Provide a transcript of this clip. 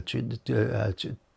tu, tu, tu